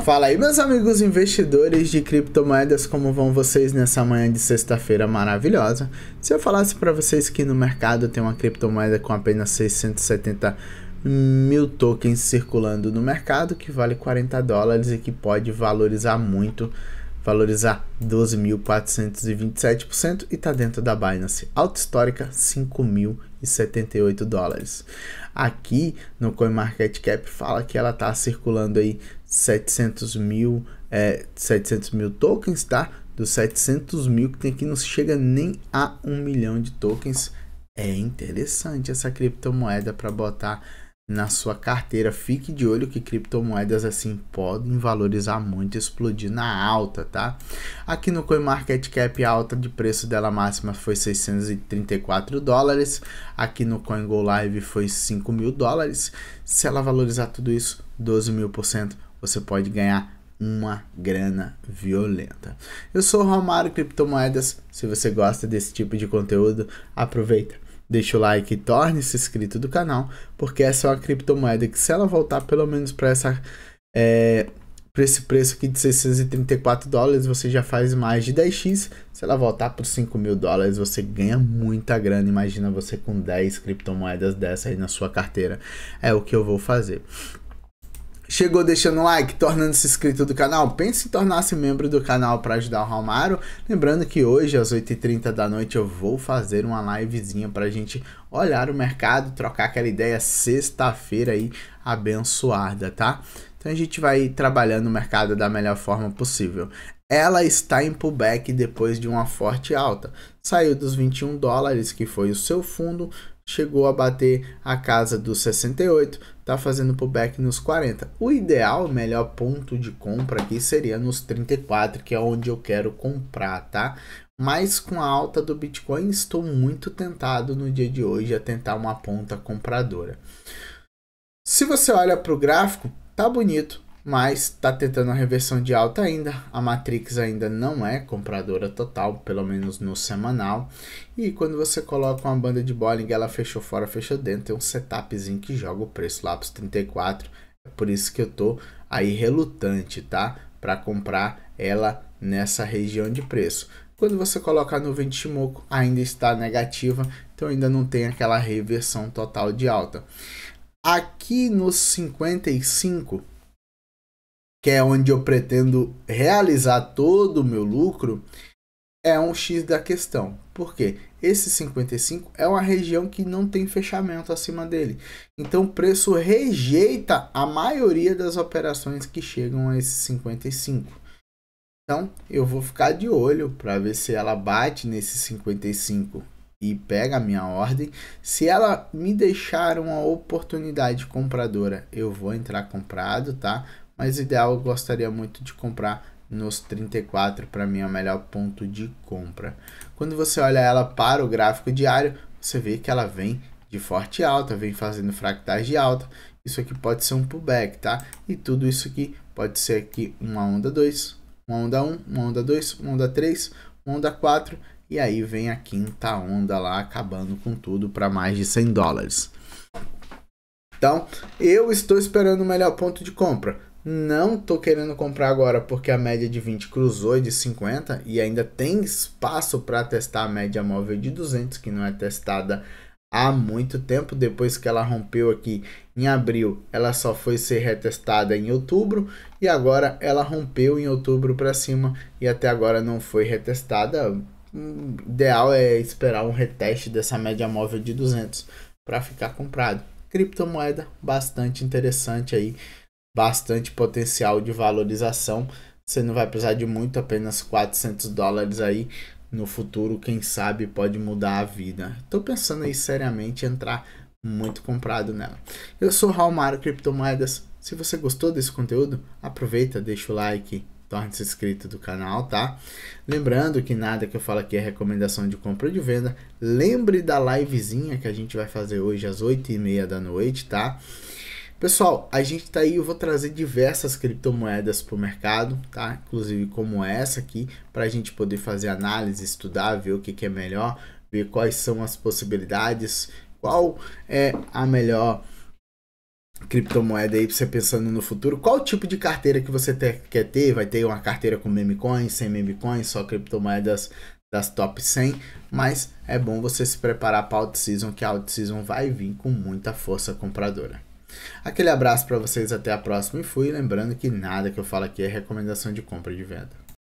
Fala aí, meus amigos investidores de criptomoedas, como vão vocês nessa manhã de sexta-feira maravilhosa? Se eu falasse para vocês que no mercado tem uma criptomoeda com apenas 670 mil tokens circulando no mercado, que vale 40 dólares e que pode valorizar muito, valorizar 12.427% e está dentro da Binance. Alta histórica, 5 mil e 78 dólares. Aqui no CoinMarketCap fala que ela está circulando aí 700 mil, é, 700 mil tokens, tá? Dos 700 mil que tem aqui não chega nem a um milhão de tokens. É interessante essa criptomoeda para botar na sua carteira. Fique de olho que criptomoedas assim podem valorizar muito, explodir na alta, tá? Aqui no CoinMarketCap a alta de preço dela máxima foi 634 dólares, aqui no Live foi 5 mil dólares. Se ela valorizar tudo isso, 12 mil por cento, você pode ganhar uma grana violenta. Eu sou Romário Criptomoedas. Se você gosta desse tipo de conteúdo, aproveita Deixa o like e torne-se inscrito do canal, porque essa é uma criptomoeda que se ela voltar pelo menos para essa é, para esse preço aqui de 634 dólares, você já faz mais de 10x. Se ela voltar para 5 mil dólares, você ganha muita grana. Imagina você com 10 criptomoedas dessa aí na sua carteira. É o que eu vou fazer. Chegou deixando like, tornando-se inscrito do canal? Pense em tornar-se membro do canal para ajudar o Romaro. Lembrando que hoje, às 8h30 da noite, eu vou fazer uma livezinha para a gente olhar o mercado, trocar aquela ideia sexta-feira aí abençoada, tá? Então a gente vai trabalhando o mercado da melhor forma possível. Ela está em pullback depois de uma forte alta. Saiu dos 21 dólares, que foi o seu fundo, chegou a bater a casa dos 68, está fazendo pullback nos 40. O ideal, melhor ponto de compra aqui seria nos 34, que é onde eu quero comprar, tá? Mas com a alta do Bitcoin, estou muito tentado no dia de hoje a tentar uma ponta compradora. Se você olha para o gráfico, tá bonito, mas está tentando a reversão de alta ainda. A Matrix ainda não é compradora total, pelo menos no semanal. E quando você coloca uma banda de Bollinger, ela fechou fora, fechou dentro. Tem um setupzinho que joga o preço lá para os 34. É por isso que eu tô aí relutante, tá? Para comprar ela nessa região de preço. Quando você coloca a nuvem de Shimoku, ainda está negativa, então ainda não tem aquela reversão total de alta. Aqui nos 55, que é onde eu pretendo realizar todo o meu lucro, é um X da questão. Por quê? Esse 55 é uma região que não tem fechamento acima dele. Então o preço rejeita a maioria das operações que chegam a esse 55. Então eu vou ficar de olho para ver se ela bate nesse 55 e pega a minha ordem. Se ela me deixar uma oportunidade compradora, eu vou entrar comprado, tá? mas ideal eu gostaria muito de comprar nos 34, para mim é o melhor ponto de compra. Quando você olha ela para o gráfico diário, você vê que ela vem de forte alta, vem fazendo fractais de alta. Isso aqui pode ser um pullback, tá? E tudo isso aqui pode ser aqui uma onda 2, uma onda 1, um, uma onda 2, uma onda 3, uma onda 4 e aí vem a quinta onda lá acabando com tudo para mais de 100 dólares. Então, eu estou esperando o melhor ponto de compra. Não tô querendo comprar agora porque a média de 20 cruzou de 50 e ainda tem espaço para testar a média móvel de 200 que não é testada há muito tempo depois que ela rompeu aqui em abril. Ela só foi ser retestada em outubro e agora ela rompeu em outubro para cima e até agora não foi retestada. O ideal é esperar um reteste dessa média móvel de 200 para ficar comprado. Criptomoeda bastante interessante aí bastante potencial de valorização. Você não vai precisar de muito, apenas 400 dólares aí no futuro, quem sabe pode mudar a vida. Estou pensando aí seriamente entrar muito comprado nela. Eu sou o Raul Criptomoedas. Se você gostou desse conteúdo, aproveita, deixa o like, torne-se inscrito do canal, tá? Lembrando que nada que eu falo aqui é recomendação de compra ou de venda. Lembre da livezinha que a gente vai fazer hoje às 8h30 da noite, tá? Pessoal, a gente tá aí, eu vou trazer diversas criptomoedas para o mercado, tá? Inclusive como essa aqui, para a gente poder fazer análise, estudar, ver o que, que é melhor, ver quais são as possibilidades, qual é a melhor criptomoeda aí para você pensando no futuro. Qual tipo de carteira que você ter, quer ter? Vai ter uma carteira com meme coins, sem meme coins, só criptomoedas das top 100, mas é bom você se preparar para a out season, que a out season vai vir com muita força compradora. Aquele abraço para vocês, até a próxima e fui. Lembrando que nada que eu falo aqui é recomendação de compra e de venda.